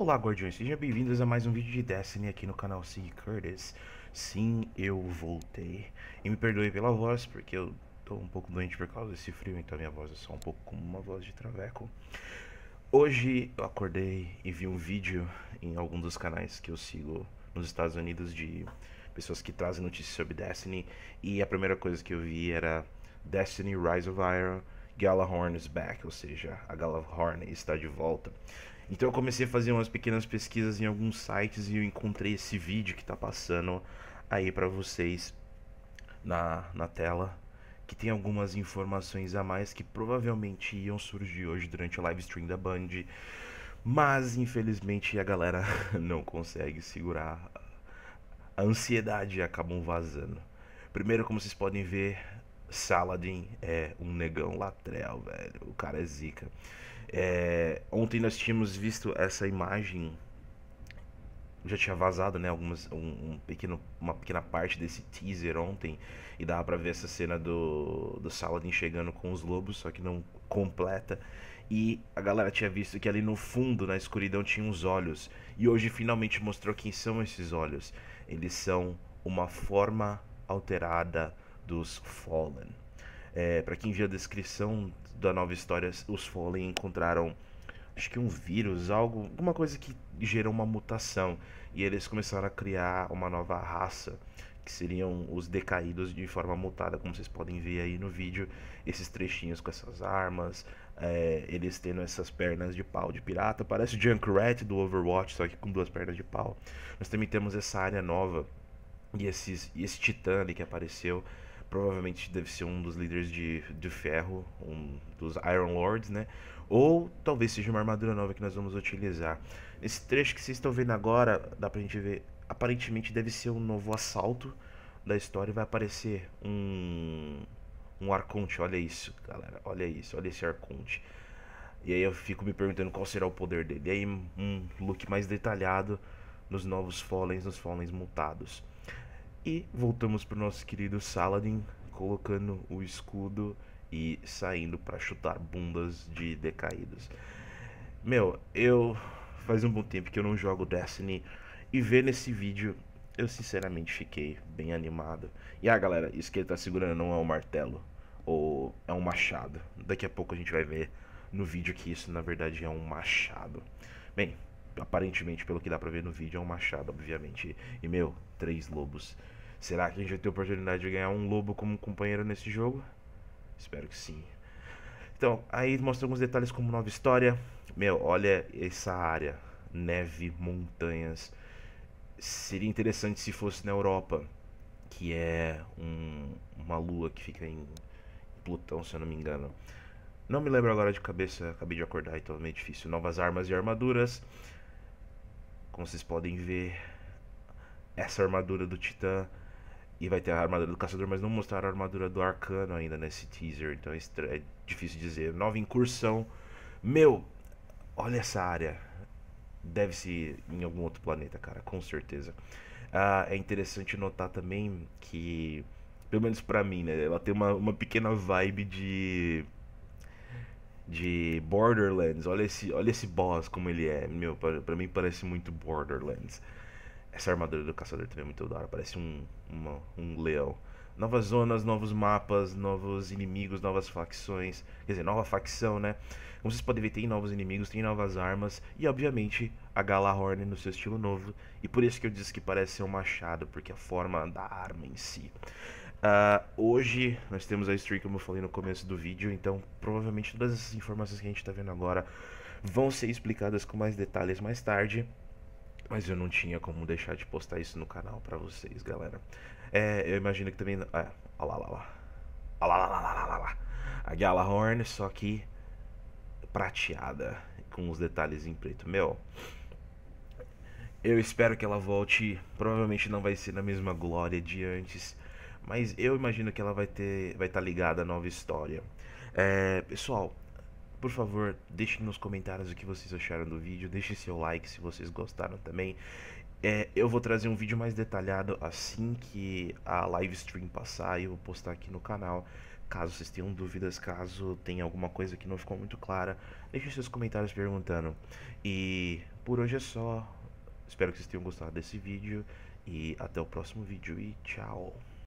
Olá Guardiões, sejam bem-vindos a mais um vídeo de Destiny aqui no canal Sig Curtis Sim, eu voltei E me perdoe pela voz, porque eu tô um pouco doente por causa desse frio Então minha voz é só um pouco como uma voz de traveco Hoje eu acordei e vi um vídeo em algum dos canais que eu sigo nos Estados Unidos De pessoas que trazem notícias sobre Destiny E a primeira coisa que eu vi era Destiny Rise of Iron Galahorn is back, ou seja, a Galahorn está de volta. Então eu comecei a fazer umas pequenas pesquisas em alguns sites e eu encontrei esse vídeo que está passando aí para vocês na, na tela, que tem algumas informações a mais que provavelmente iam surgir hoje durante o live stream da Band, mas infelizmente a galera não consegue segurar a ansiedade e acabam vazando. Primeiro, como vocês podem ver, Saladin é um negão latrel, velho. O cara é zica. É, ontem nós tínhamos visto essa imagem. Já tinha vazado, né? Algumas, um, um pequeno, uma pequena parte desse teaser ontem. E dava pra ver essa cena do, do Saladin chegando com os lobos, só que não completa. E a galera tinha visto que ali no fundo, na escuridão, tinha uns olhos. E hoje finalmente mostrou quem são esses olhos. Eles são uma forma alterada dos Fallen. É, para quem viu a descrição da nova história, os Fallen encontraram acho que um vírus, algo, alguma coisa que gerou uma mutação e eles começaram a criar uma nova raça que seriam os decaídos de forma mutada, como vocês podem ver aí no vídeo, esses trechinhos com essas armas, é, eles tendo essas pernas de pau de pirata, parece o Junkrat do Overwatch, só que com duas pernas de pau. Nós também temos essa área nova e, esses, e esse titã ali que apareceu, provavelmente deve ser um dos líderes de, de ferro, um dos Iron Lords, né? Ou talvez seja uma armadura nova que nós vamos utilizar. Esse trecho que vocês estão vendo agora, dá pra gente ver, aparentemente deve ser um novo assalto da história e vai aparecer um um arconte, olha isso, galera, olha isso, olha esse arconte. E aí eu fico me perguntando qual será o poder dele. E aí um look mais detalhado nos novos Fallens, nos Fallens mutados. E voltamos pro nosso querido Saladin, colocando o escudo e saindo para chutar bundas de decaídos. Meu, eu faz um bom tempo que eu não jogo Destiny e ver nesse vídeo eu sinceramente fiquei bem animado. E ah, galera, isso que ele tá segurando não é um martelo ou é um machado. Daqui a pouco a gente vai ver no vídeo que isso na verdade é um machado. Bem, aparentemente pelo que dá pra ver no vídeo é um machado, obviamente. E meu, três lobos. Será que a gente vai ter a oportunidade de ganhar um lobo como companheiro nesse jogo? Espero que sim. Então, aí mostra alguns detalhes como nova história. Meu, olha essa área. Neve, montanhas. Seria interessante se fosse na Europa, que é um, uma lua que fica em Plutão, se eu não me engano. Não me lembro agora de cabeça, acabei de acordar, então é meio difícil. Novas armas e armaduras. Como vocês podem ver, essa armadura do Titã e vai ter a armadura do caçador, mas não mostraram a armadura do arcano ainda nesse teaser, então é, é difícil dizer. Nova incursão. Meu, olha essa área. Deve ser em algum outro planeta, cara, com certeza. Ah, é interessante notar também que, pelo menos pra mim, né? Ela tem uma, uma pequena vibe de. De Borderlands. Olha esse, olha esse boss como ele é. Meu, para pra mim parece muito Borderlands. Essa armadura do caçador também é muito da hora, parece um, uma, um leão. Novas zonas, novos mapas, novos inimigos, novas facções. Quer dizer, nova facção, né? Como vocês podem ver, tem novos inimigos, tem novas armas. E, obviamente, a Galahorn no seu estilo novo. E por isso que eu disse que parece ser um machado, porque a forma da arma em si. Uh, hoje nós temos a stream, como eu falei no começo do vídeo, então provavelmente todas essas informações que a gente está vendo agora vão ser explicadas com mais detalhes mais tarde. Mas eu não tinha como deixar de postar isso no canal pra vocês, galera. É, eu imagino que também... É, ah, lá, olha lá. Olha lá, lá, lá, lá, lá, lá. A Horn, só que prateada, com os detalhes em preto. Meu, eu espero que ela volte. Provavelmente não vai ser na mesma glória de antes, mas eu imagino que ela vai ter, vai estar tá ligada à nova história. É, pessoal, por favor, deixe nos comentários o que vocês acharam do vídeo, deixe seu like se vocês gostaram também. É, eu vou trazer um vídeo mais detalhado assim que a live stream passar e eu vou postar aqui no canal. Caso vocês tenham dúvidas, caso tenha alguma coisa que não ficou muito clara, deixe seus comentários perguntando. E por hoje é só. Espero que vocês tenham gostado desse vídeo e até o próximo vídeo e tchau.